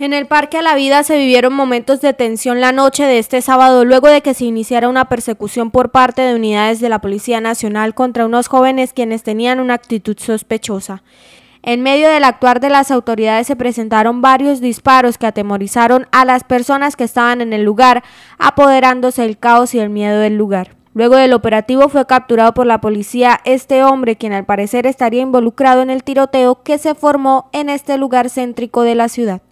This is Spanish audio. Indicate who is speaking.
Speaker 1: En el Parque a la Vida se vivieron momentos de tensión la noche de este sábado luego de que se iniciara una persecución por parte de unidades de la Policía Nacional contra unos jóvenes quienes tenían una actitud sospechosa. En medio del actuar de las autoridades se presentaron varios disparos que atemorizaron a las personas que estaban en el lugar, apoderándose el caos y el miedo del lugar. Luego del operativo fue capturado por la policía este hombre, quien al parecer estaría involucrado en el tiroteo que se formó en este lugar céntrico de la ciudad.